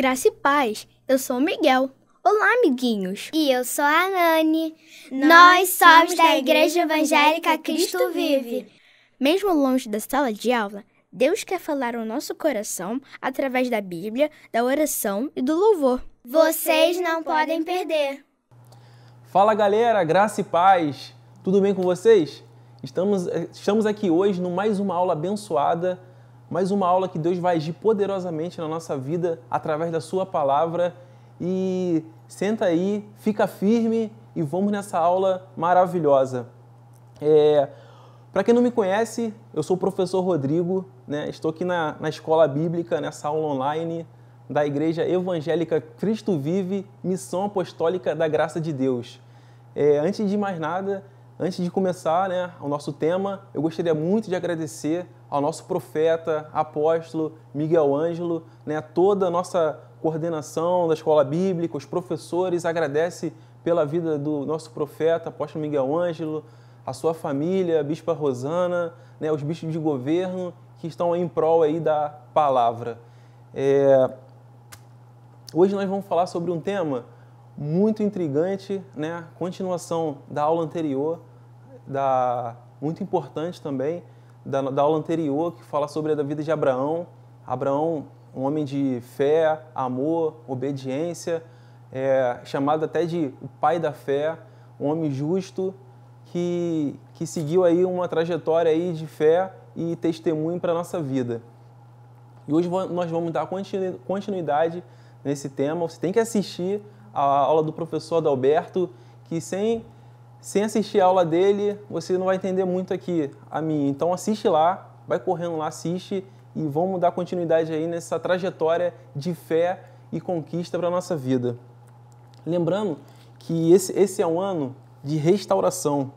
Graça e paz, eu sou o Miguel. Olá, amiguinhos! E eu sou a Nani. Nós somos da Igreja Evangélica Cristo Vive. Mesmo longe da sala de aula, Deus quer falar ao nosso coração através da Bíblia, da oração e do louvor. Vocês não podem perder! Fala galera, graça e paz! Tudo bem com vocês? Estamos, eh, estamos aqui hoje no mais uma aula abençoada mais uma aula que Deus vai agir poderosamente na nossa vida através da Sua palavra. E senta aí, fica firme e vamos nessa aula maravilhosa. É, Para quem não me conhece, eu sou o professor Rodrigo, né? estou aqui na, na escola bíblica, nessa aula online da Igreja Evangélica Cristo Vive, Missão Apostólica da Graça de Deus. É, antes de mais nada, antes de começar né, o nosso tema, eu gostaria muito de agradecer ao nosso profeta, apóstolo Miguel Ângelo, né, toda a nossa coordenação da escola bíblica, os professores, agradece pela vida do nosso profeta, apóstolo Miguel Ângelo, a sua família, a bispa Rosana, né, os bispos de governo que estão em prol aí da palavra. É... Hoje nós vamos falar sobre um tema muito intrigante, né, continuação da aula anterior, da... muito importante também, da, da aula anterior, que fala sobre a vida de Abraão. Abraão, um homem de fé, amor, obediência, é, chamado até de o pai da fé, um homem justo que, que seguiu aí uma trajetória aí de fé e testemunho para a nossa vida. E hoje nós vamos dar continuidade nesse tema. Você tem que assistir a aula do professor Adalberto, que sem sem assistir a aula dele, você não vai entender muito aqui a minha. Então assiste lá, vai correndo lá, assiste e vamos dar continuidade aí nessa trajetória de fé e conquista para a nossa vida. Lembrando que esse, esse é um ano de restauração.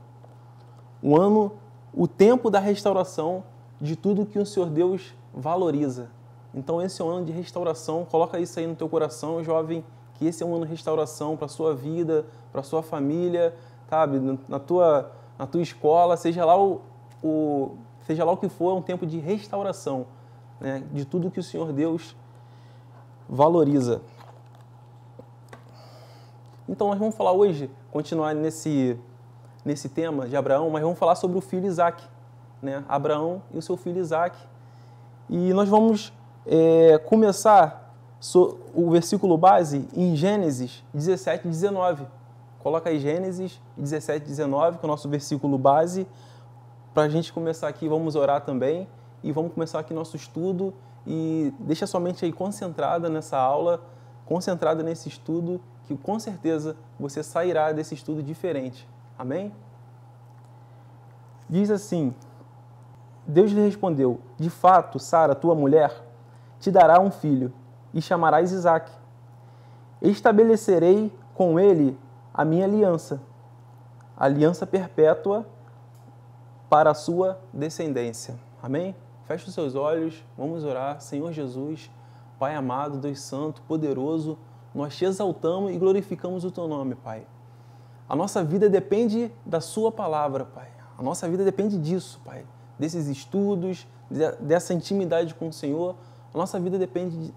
Um ano, o tempo da restauração de tudo que o Senhor Deus valoriza. Então esse é um ano de restauração, coloca isso aí no teu coração, jovem, que esse é um ano de restauração para a sua vida, para a sua família, sabe? Na tua, na tua escola, seja lá o, o, seja lá o que for, é um tempo de restauração né? de tudo que o Senhor Deus valoriza. Então, nós vamos falar hoje, continuar nesse, nesse tema de Abraão, mas vamos falar sobre o filho Isaac. Né? Abraão e o seu filho Isaac. E nós vamos é, começar so, o versículo base em Gênesis 17, 19. Coloca aí Gênesis 17, 19, que é o nosso versículo base, para a gente começar aqui, vamos orar também e vamos começar aqui nosso estudo e deixa sua mente aí concentrada nessa aula, concentrada nesse estudo, que com certeza você sairá desse estudo diferente. Amém? Diz assim: Deus lhe respondeu: De fato, Sara, tua mulher, te dará um filho e chamarás Isaac. Estabelecerei com ele a minha aliança, aliança perpétua para a sua descendência. Amém? Feche os seus olhos, vamos orar. Senhor Jesus, Pai amado, Deus Santo, poderoso, nós te exaltamos e glorificamos o teu nome, Pai. A nossa vida depende da Sua palavra, Pai. A nossa vida depende disso, Pai. Desses estudos, dessa intimidade com o Senhor. A nossa vida depende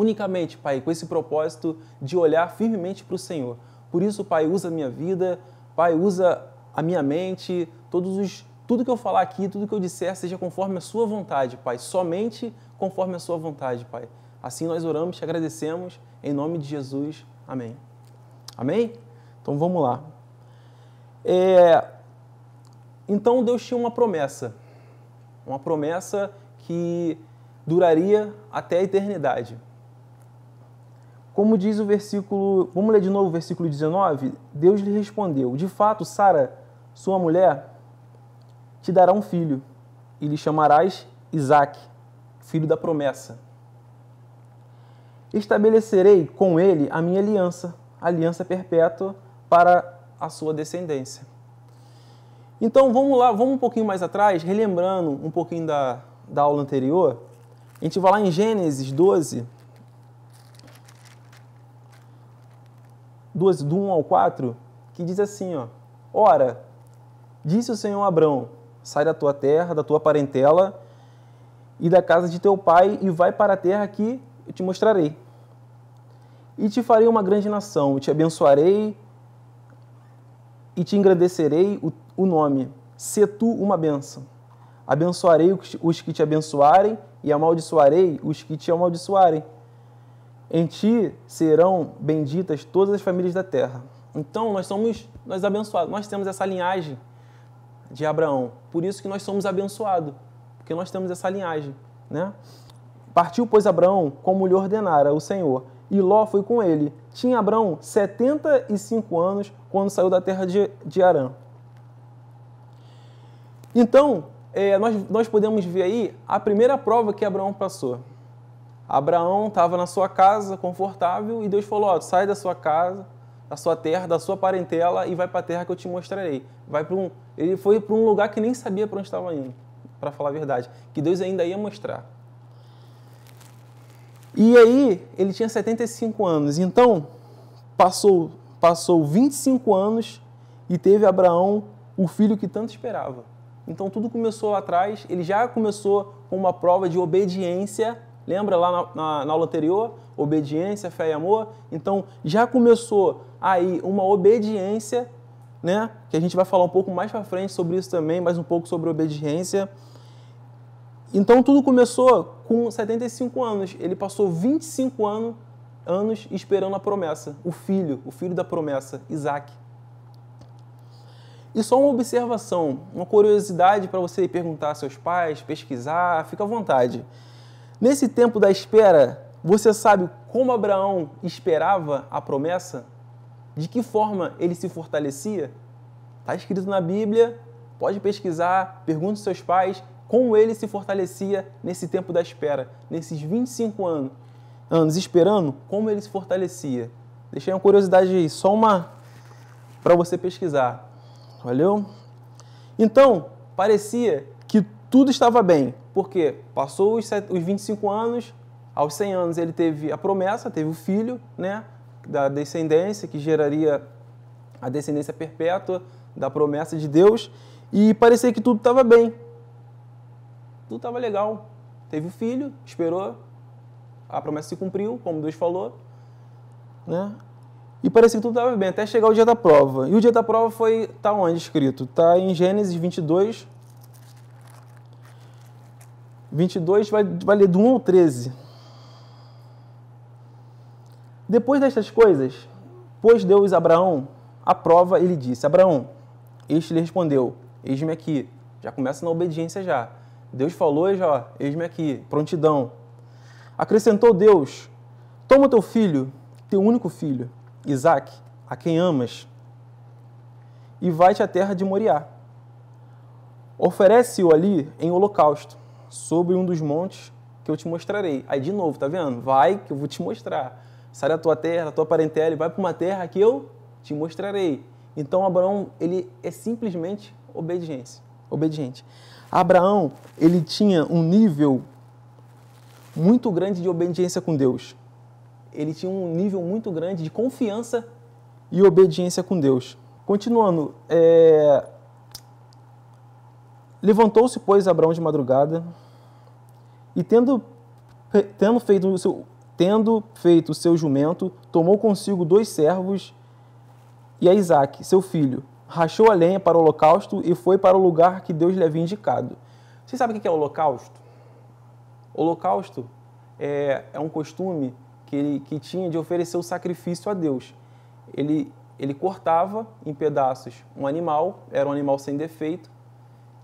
unicamente, Pai, com esse propósito de olhar firmemente para o Senhor. Por isso, Pai, usa a minha vida, Pai, usa a minha mente, todos os tudo que eu falar aqui, tudo que eu disser, seja conforme a sua vontade, Pai, somente conforme a sua vontade, Pai. Assim nós oramos, te agradecemos em nome de Jesus. Amém. Amém? Então vamos lá. É... Então Deus tinha uma promessa, uma promessa que duraria até a eternidade. Como diz o versículo, vamos ler de novo o versículo 19? Deus lhe respondeu: De fato, Sara, sua mulher, te dará um filho, e lhe chamarás Isaac, filho da promessa. Estabelecerei com ele a minha aliança, aliança perpétua para a sua descendência. Então vamos lá, vamos um pouquinho mais atrás, relembrando um pouquinho da, da aula anterior. A gente vai lá em Gênesis 12, 2, do 1 ao 4, que diz assim, ó, Ora, disse o Senhor a Abrão, sai da tua terra, da tua parentela e da casa de teu pai e vai para a terra que eu te mostrarei. E te farei uma grande nação, te abençoarei e te engrandecerei o, o nome. Se tu uma benção. Abençoarei os que te abençoarem e amaldiçoarei os que te amaldiçoarem. Em ti serão benditas todas as famílias da terra. Então nós somos nós abençoados, nós temos essa linhagem de Abraão. Por isso que nós somos abençoados, porque nós temos essa linhagem, né? Partiu pois Abraão como lhe ordenara o Senhor, e Ló foi com ele. Tinha Abraão 75 anos quando saiu da terra de, de Arã. Então, é, nós, nós podemos ver aí a primeira prova que Abraão passou. Abraão estava na sua casa, confortável, e Deus falou: sai da sua casa, da sua terra, da sua parentela e vai para a terra que eu te mostrarei. Vai para um, ele foi para um lugar que nem sabia para onde estava indo, para falar a verdade, que Deus ainda ia mostrar. E aí, ele tinha 75 anos. Então, passou passou 25 anos e teve Abraão o filho que tanto esperava. Então tudo começou lá atrás, ele já começou com uma prova de obediência Lembra lá na, na, na aula anterior? Obediência, fé e amor. Então já começou aí uma obediência, né? Que a gente vai falar um pouco mais para frente sobre isso também, mais um pouco sobre obediência. Então tudo começou com 75 anos. Ele passou 25 anos, anos esperando a promessa, o filho, o filho da promessa, Isaac. E só uma observação, uma curiosidade para você perguntar aos seus pais, pesquisar, fica à vontade. Nesse tempo da espera, você sabe como Abraão esperava a promessa? De que forma ele se fortalecia? Está escrito na Bíblia, pode pesquisar, pergunte aos seus pais como ele se fortalecia nesse tempo da espera, nesses 25 anos, anos esperando, como ele se fortalecia. Deixei uma curiosidade aí, só uma para você pesquisar. Valeu? Então, parecia que tudo estava bem, porque passou os, set, os 25 anos, aos 100 anos ele teve a promessa, teve o filho, né? Da descendência, que geraria a descendência perpétua da promessa de Deus. E parecia que tudo estava bem. Tudo estava legal. Teve o filho, esperou, a promessa se cumpriu, como Deus falou, né? E parecia que tudo estava bem, até chegar o dia da prova. E o dia da prova foi, tá onde escrito? Tá em Gênesis 22, 22 vai, vai ler do 1 ao 13. Depois destas coisas, pôs Deus Abraão a prova e lhe disse: Abraão, este lhe respondeu: Eis-me aqui. Já começa na obediência já. Deus falou e já, eis-me aqui, prontidão. Acrescentou Deus: Toma teu filho, teu único filho, Isaque, a quem amas, e vai-te à terra de Moriá. Oferece-o ali em holocausto sobre um dos montes que eu te mostrarei. Aí de novo, tá vendo? Vai que eu vou te mostrar. Sai da tua terra, da tua parentela e vai para uma terra que eu te mostrarei. Então Abraão, ele é simplesmente obediência, obediente. Abraão, ele tinha um nível muito grande de obediência com Deus. Ele tinha um nível muito grande de confiança e obediência com Deus. Continuando, é, Levantou-se, pois, Abraão de madrugada, e tendo, tendo, feito o seu, tendo feito o seu jumento, tomou consigo dois servos e a Isaac, seu filho, rachou a lenha para o holocausto e foi para o lugar que Deus lhe havia indicado. Você sabe o que é o holocausto? O holocausto é, é, um costume que ele que tinha de oferecer o sacrifício a Deus. Ele, ele cortava em pedaços um animal, era um animal sem defeito,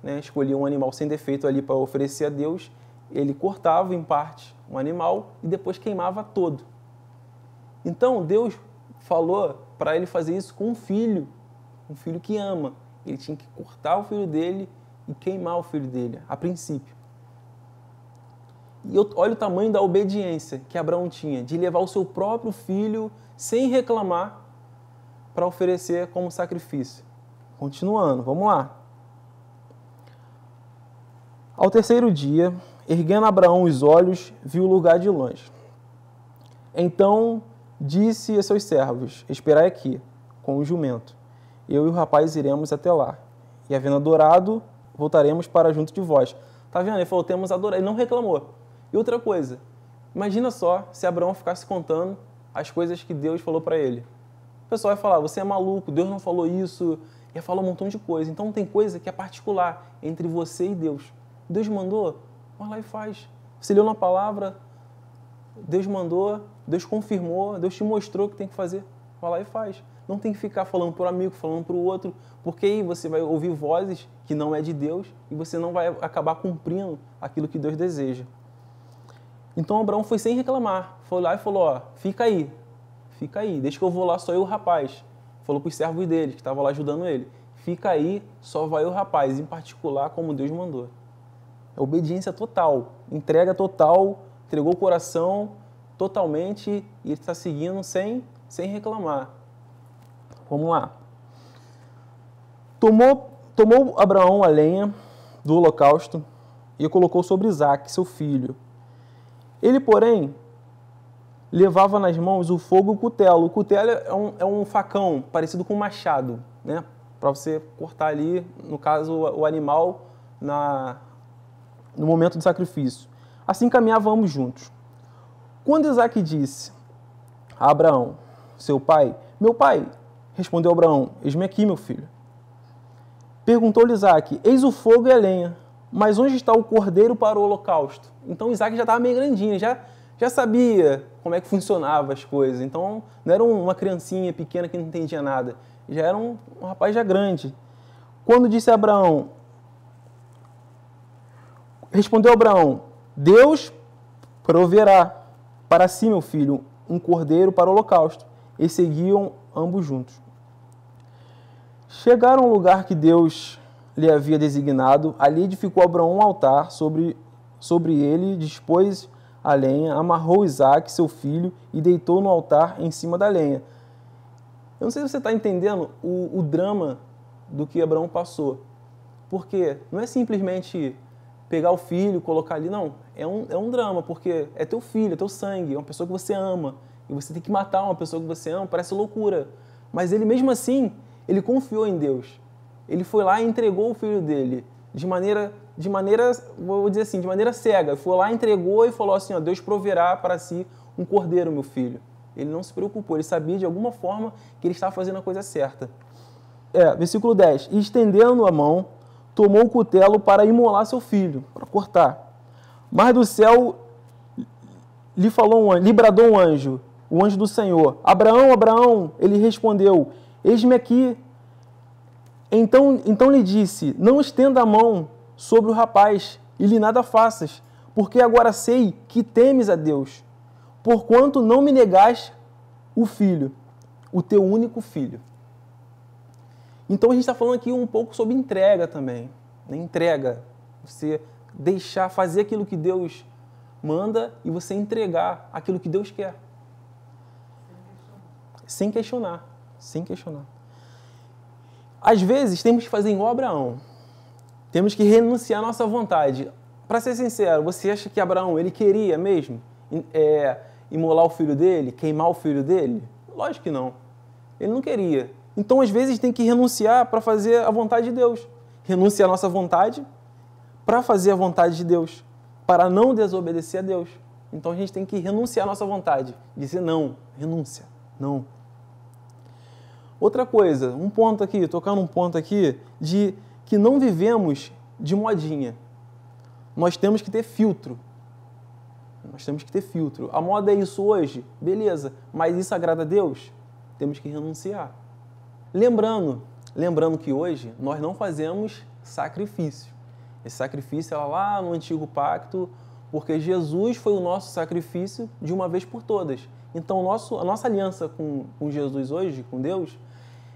né, escolhia um animal sem defeito ali para oferecer a Deus, ele cortava em parte um animal e depois queimava todo. Então Deus falou para ele fazer isso com um filho, um filho que ama. Ele tinha que cortar o filho dele e queimar o filho dele, a princípio. E olha o tamanho da obediência que Abraão tinha, de levar o seu próprio filho sem reclamar para oferecer como sacrifício. Continuando, vamos lá. Ao terceiro dia, erguendo Abraão os olhos, viu o lugar de longe. Então disse a seus servos: Esperai aqui, com o jumento. Eu e o rapaz iremos até lá. E havendo adorado, voltaremos para junto de vós. Tá vendo? Ele falou: Temos adorado. Ele não reclamou. E outra coisa, imagina só se Abraão ficasse contando as coisas que Deus falou para ele. O pessoal vai falar: Você é maluco, Deus não falou isso. Ia falar um montão de coisa. Então tem coisa que é particular entre você e Deus. Deus mandou, vai lá e faz. Você leu na palavra, Deus mandou, Deus confirmou, Deus te mostrou o que tem que fazer, vai lá e faz. Não tem que ficar falando para o amigo, falando para o outro, porque aí você vai ouvir vozes que não é de Deus e você não vai acabar cumprindo aquilo que Deus deseja. Então Abraão foi sem reclamar, foi lá e falou: ó, fica aí, fica aí, deixa que eu vou lá só eu o rapaz. Falou para os servos dele que estavam lá ajudando ele: fica aí, só vai o rapaz, em particular como Deus mandou obediência total, entrega total, entregou o coração totalmente e está seguindo sem, sem reclamar. Vamos lá. Tomou, tomou Abraão a lenha do holocausto e colocou sobre Isaac, seu filho. Ele, porém, levava nas mãos o fogo e o cutelo. O cutelo é um, é um facão parecido com um machado, né? Para você cortar ali, no caso, o animal na, no momento do sacrifício. Assim caminhávamos juntos. Quando Isaac disse a Abraão, seu pai, meu pai, respondeu Abraão, eis-me aqui, meu filho. Perguntou-lhe Isaac, eis o fogo e a lenha, mas onde está o cordeiro para o holocausto? Então Isaac já estava meio grandinho, já, já sabia como é que funcionava as coisas. Então não era uma criancinha pequena que não entendia nada, já era um, um rapaz já grande. Quando disse Abraão, Respondeu Abraão: Deus proverá para si, meu filho, um cordeiro para o holocausto. E seguiam ambos juntos. Chegaram ao lugar que Deus lhe havia designado. Ali edificou Abraão um altar sobre, sobre ele, dispôs a lenha, amarrou Isaac, seu filho, e deitou no altar em cima da lenha. Eu não sei se você está entendendo o, o drama do que Abraão passou. Porque não é simplesmente pegar o filho, colocar ali. Não, é um, é um drama, porque é teu filho, é teu sangue, é uma pessoa que você ama. E você tem que matar uma pessoa que você ama, parece loucura. Mas ele, mesmo assim, ele confiou em Deus. Ele foi lá e entregou o filho dele de maneira, de maneira, vou dizer assim, de maneira cega. Foi lá, entregou e falou assim: ó, Deus proverá para si um cordeiro, meu filho. Ele não se preocupou, ele sabia de alguma forma que ele estava fazendo a coisa certa. É, versículo 10: E estendendo a mão, tomou o cutelo para imolar seu filho, para cortar. Mas do céu lhe falou um anjo, lhe bradou um anjo, o anjo do Senhor: Abraão, Abraão, ele respondeu: Eis-me aqui. Então, então lhe disse: Não estenda a mão sobre o rapaz e lhe nada faças, porque agora sei que temes a Deus, porquanto não me negaste o filho, o teu único filho. Então a gente está falando aqui um pouco sobre entrega também. Né? Entrega. Você deixar, fazer aquilo que Deus manda e você entregar aquilo que Deus quer. Sem questionar. Sem questionar. Às vezes temos que fazer igual Abraão. Temos que renunciar à nossa vontade. Para ser sincero, você acha que Abraão ele queria mesmo é, imolar o filho dele, queimar o filho dele? Lógico que não. Ele não queria então, às vezes, tem que renunciar para fazer a vontade de Deus. Renunciar a nossa vontade para fazer a vontade de Deus, para não desobedecer a Deus. Então, a gente tem que renunciar a nossa vontade, dizer não, renúncia, não. Outra coisa, um ponto aqui, tocando um ponto aqui, de que não vivemos de modinha. Nós temos que ter filtro. Nós temos que ter filtro. A moda é isso hoje? Beleza. Mas isso agrada a Deus? Temos que renunciar. Lembrando, lembrando que hoje nós não fazemos sacrifício. Esse sacrifício era lá no antigo pacto, porque Jesus foi o nosso sacrifício de uma vez por todas. Então, nosso, a nossa aliança com, com Jesus hoje, com Deus,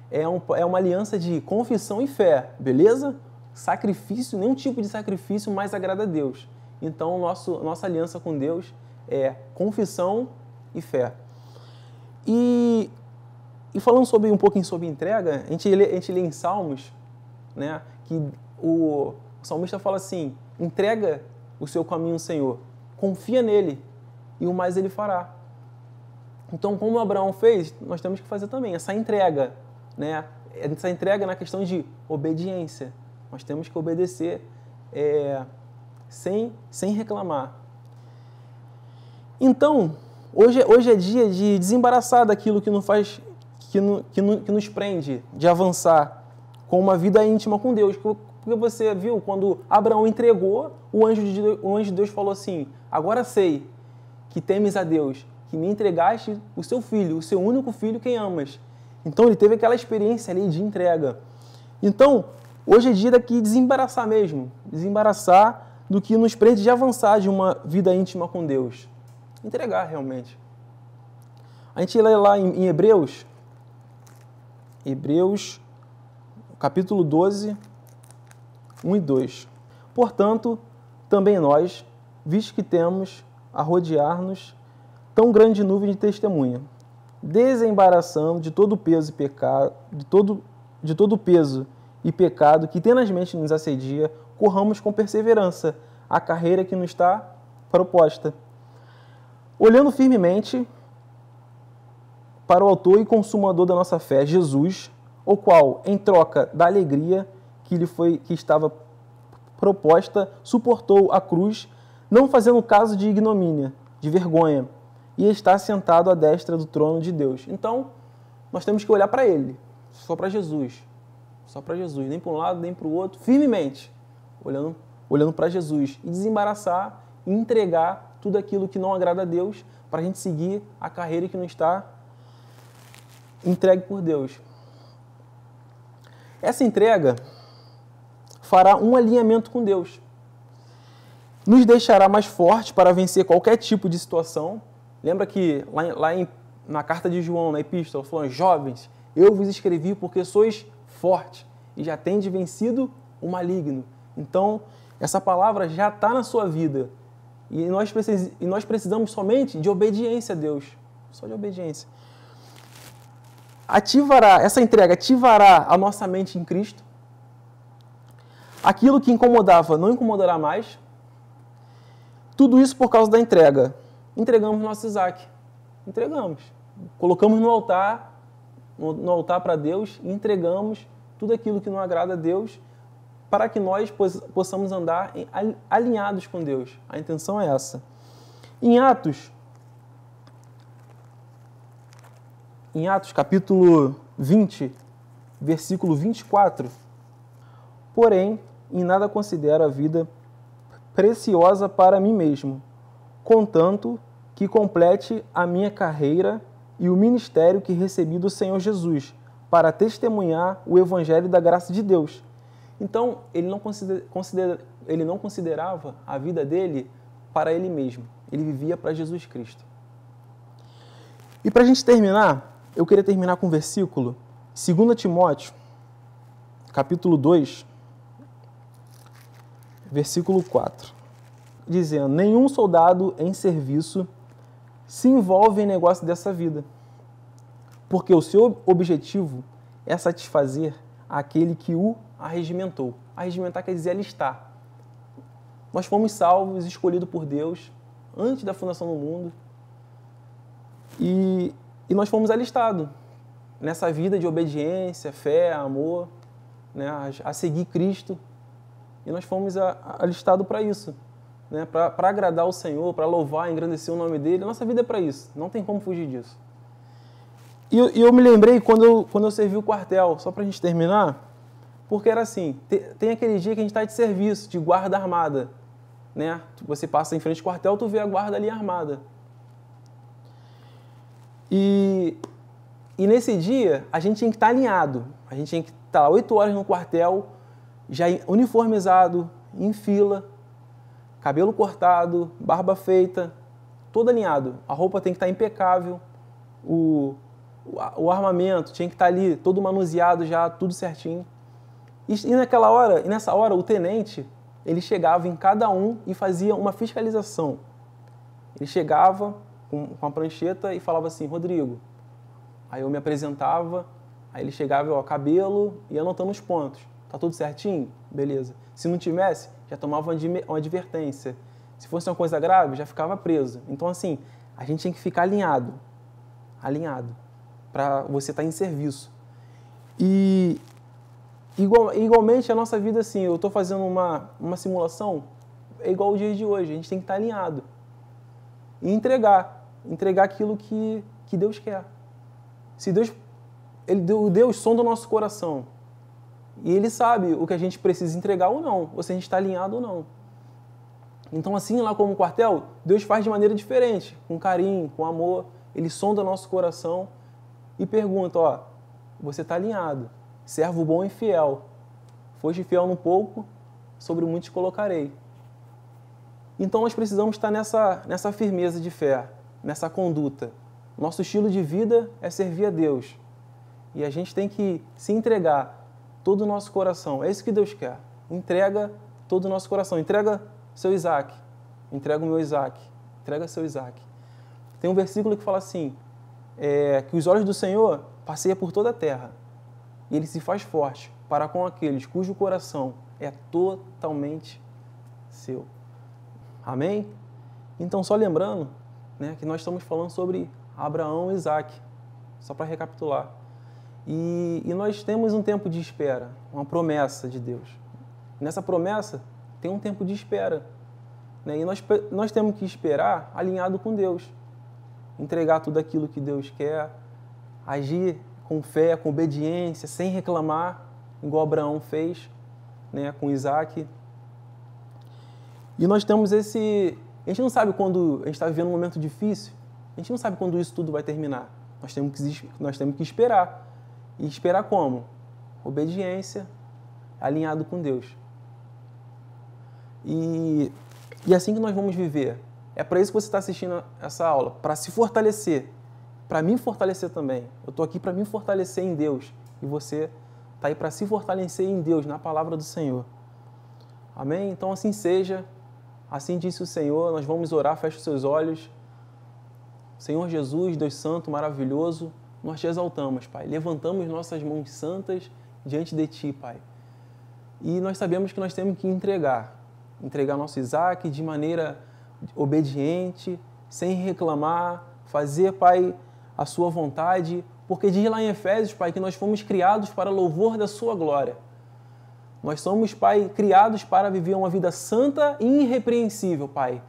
é, um, é uma aliança de confissão e fé, beleza? Sacrifício, nenhum tipo de sacrifício mais agrada a Deus. Então, nosso, nossa aliança com Deus é confissão e fé. E e falando sobre um pouquinho sobre entrega, a gente, lê, a gente lê em Salmos, né, que o, o salmista fala assim: entrega o seu caminho ao Senhor, confia nele e o mais ele fará. Então, como Abraão fez, nós temos que fazer também essa entrega, né? Essa entrega na questão de obediência. Nós temos que obedecer é, sem, sem reclamar. Então, hoje, é, hoje é dia de desembaraçar daquilo que não faz que, no, que, no, que nos prende de avançar com uma vida íntima com Deus. Porque você viu, quando Abraão entregou, o anjo de Deus, o anjo de Deus falou assim: Agora sei que temes a Deus, que me entregaste o seu filho, o seu único filho, quem amas. Então ele teve aquela experiência ali de entrega. Então, hoje é dia daqui desembaraçar mesmo, desembaraçar do que nos prende de avançar de uma vida íntima com Deus. Entregar realmente. A gente lê lá em, Hebreus Hebreus, capítulo 12, 1 e 2. Portanto, também nós, visto que temos a rodear-nos tão grande nuvem de testemunha, desembaraçando de todo o peso e pecado, de todo, de todo o peso e pecado que tenazmente nos assedia, corramos com perseverança a carreira que nos está proposta, olhando firmemente para o autor e consumador da nossa fé, Jesus, o qual, em troca da alegria que lhe foi que estava proposta, suportou a cruz, não fazendo caso de ignomínia, de vergonha, e está sentado à destra do trono de Deus. Então, nós temos que olhar para ele, só para Jesus, só para Jesus, nem para um lado, nem para o outro, firmemente, olhando, olhando para Jesus e desembaraçar e entregar tudo aquilo que não agrada a Deus para a gente seguir a carreira que não está entregue por Deus. Essa entrega fará um alinhamento com Deus. Nos deixará mais forte para vencer qualquer tipo de situação. Lembra que lá, lá em, na carta de João, na epístola, falou: Jovens, eu vos escrevi porque sois forte e já tendes vencido o maligno. Então, essa palavra já está na sua vida. E nós, precis, e nós precisamos somente de obediência a Deus. Só de obediência ativará, essa entrega ativará a nossa mente em Cristo. Aquilo que incomodava não incomodará mais. Tudo isso por causa da entrega. Entregamos nosso Isaac. Entregamos. Colocamos no altar, no altar para Deus, e entregamos tudo aquilo que não agrada a Deus para que nós possamos andar alinhados com Deus. A intenção é essa. Em Atos em Atos capítulo 20, versículo 24. Porém, em nada considero a vida preciosa para mim mesmo, contanto que complete a minha carreira e o ministério que recebi do Senhor Jesus para testemunhar o evangelho da graça de Deus. Então, ele não, ele não considerava a vida dele para ele mesmo. Ele vivia para Jesus Cristo. E para a gente terminar, eu queria terminar com um versículo, 2 Timóteo, capítulo 2, versículo 4, dizendo: Nenhum soldado em serviço se envolve em negócio dessa vida, porque o seu objetivo é satisfazer aquele que o arregimentou. Arregimentar quer dizer alistar. Nós fomos salvos, escolhidos por Deus antes da fundação do mundo. E e nós fomos alistados nessa vida de obediência, fé, amor, né, a, seguir Cristo. E nós fomos alistados para isso, né, para agradar o Senhor, para louvar, engrandecer o nome dele. A nossa vida é para isso, não tem como fugir disso. E eu, eu, me lembrei quando eu, quando eu servi o quartel, só para a gente terminar, porque era assim: te, tem aquele dia que a gente está de serviço, de guarda armada. Né? Você passa em frente ao quartel, tu vê a guarda ali armada. E, e nesse dia, a gente tinha que estar alinhado. A gente tinha que estar oito horas no quartel, já uniformizado, em fila, cabelo cortado, barba feita, todo alinhado. A roupa tem que estar impecável, o, o armamento tinha que estar ali, todo manuseado já, tudo certinho. E, e naquela hora, e nessa hora, o tenente, ele chegava em cada um e fazia uma fiscalização. Ele chegava, com, com a prancheta e falava assim, Rodrigo. Aí eu me apresentava, aí ele chegava, ó, cabelo e anotando os pontos. Tá tudo certinho? Beleza. Se não tivesse, já tomava uma advertência. Se fosse uma coisa grave, já ficava preso. Então, assim, a gente tem que ficar alinhado. Alinhado. Para você estar tá em serviço. E igual, igualmente a nossa vida, assim, eu estou fazendo uma, uma simulação, é igual o dia de hoje. A gente tem que estar tá alinhado. E entregar entregar aquilo que, que Deus quer. Se Deus, ele, Deus sonda o nosso coração e Ele sabe o que a gente precisa entregar ou não, ou se a gente está alinhado ou não. Então, assim lá como o quartel, Deus faz de maneira diferente, com carinho, com amor. Ele sonda o nosso coração e pergunta: ó, você está alinhado, servo bom e fiel. Foste fiel no pouco, sobre muito te colocarei. Então nós precisamos estar nessa, nessa firmeza de fé nessa conduta. Nosso estilo de vida é servir a Deus. E a gente tem que se entregar todo o nosso coração. É isso que Deus quer. Entrega todo o nosso coração. Entrega seu Isaac. Entrega o meu Isaac. Entrega seu Isaac. Tem um versículo que fala assim: é, que os olhos do Senhor passeiam por toda a terra e ele se faz forte para com aqueles cujo coração é totalmente seu. Amém? Então, só lembrando né? Que nós estamos falando sobre Abraão e Isaac, só para recapitular. E, e, nós temos um tempo de espera, uma promessa de Deus. Nessa promessa tem um tempo de espera. Né? E nós, nós temos que esperar alinhado com Deus. Entregar tudo aquilo que Deus quer, agir com fé, com obediência, sem reclamar, igual Abraão fez né, com Isaac. E nós temos esse, a gente não sabe quando a gente está vivendo um momento difícil, a gente não sabe quando isso tudo vai terminar. Nós temos que, nós temos que esperar. E esperar como? Obediência, alinhado com Deus. E, e é assim que nós vamos viver. É para isso que você está assistindo essa aula, para se fortalecer, para me fortalecer também. Eu estou aqui para me fortalecer em Deus e você está aí para se fortalecer em Deus, na palavra do Senhor. Amém? Então assim seja. Assim disse o Senhor, nós vamos orar, fecha os seus olhos. Senhor Jesus, Deus Santo, maravilhoso, nós te exaltamos, Pai. Levantamos nossas mãos santas diante de Ti, Pai. E nós sabemos que nós temos que entregar entregar nosso Isaac de maneira obediente, sem reclamar, fazer, Pai, a Sua vontade, porque diz lá em Efésios, Pai, que nós fomos criados para louvor da Sua glória. Nós somos, Pai, criados para viver uma vida santa e irrepreensível, Pai,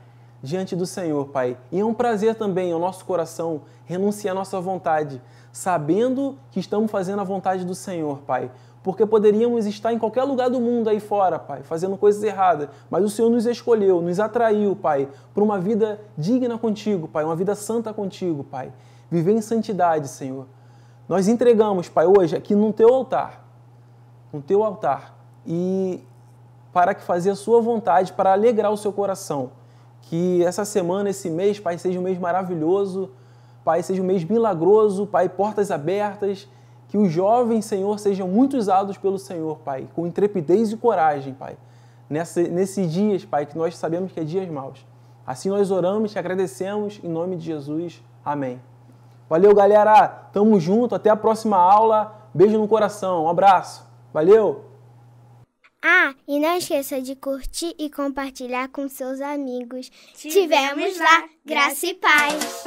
diante do Senhor, Pai. E é um prazer também ao nosso coração renunciar à nossa vontade, sabendo que estamos fazendo a vontade do Senhor, Pai. Porque poderíamos estar em qualquer lugar do mundo aí fora, Pai, fazendo coisas erradas, mas o Senhor nos escolheu, nos atraiu, Pai, para uma vida digna contigo, Pai, uma vida santa contigo, Pai. Viver em santidade, Senhor. Nós entregamos, Pai, hoje aqui no teu altar, no teu altar, e para que fazer a sua vontade, para alegrar o seu coração. Que essa semana, esse mês, Pai, seja um mês maravilhoso, Pai, seja um mês milagroso, Pai, portas abertas, que os jovens, Senhor, sejam muito usados pelo Senhor, Pai, com intrepidez e coragem, Pai, nessa, nesses dias, Pai, que nós sabemos que é dias maus. Assim nós oramos, te agradecemos, em nome de Jesus. Amém. Valeu, galera. Tamo junto. Até a próxima aula. Beijo no coração. Um abraço. Valeu. Ah, e não esqueça de curtir e compartilhar com seus amigos. Tivemos lá, graça e paz.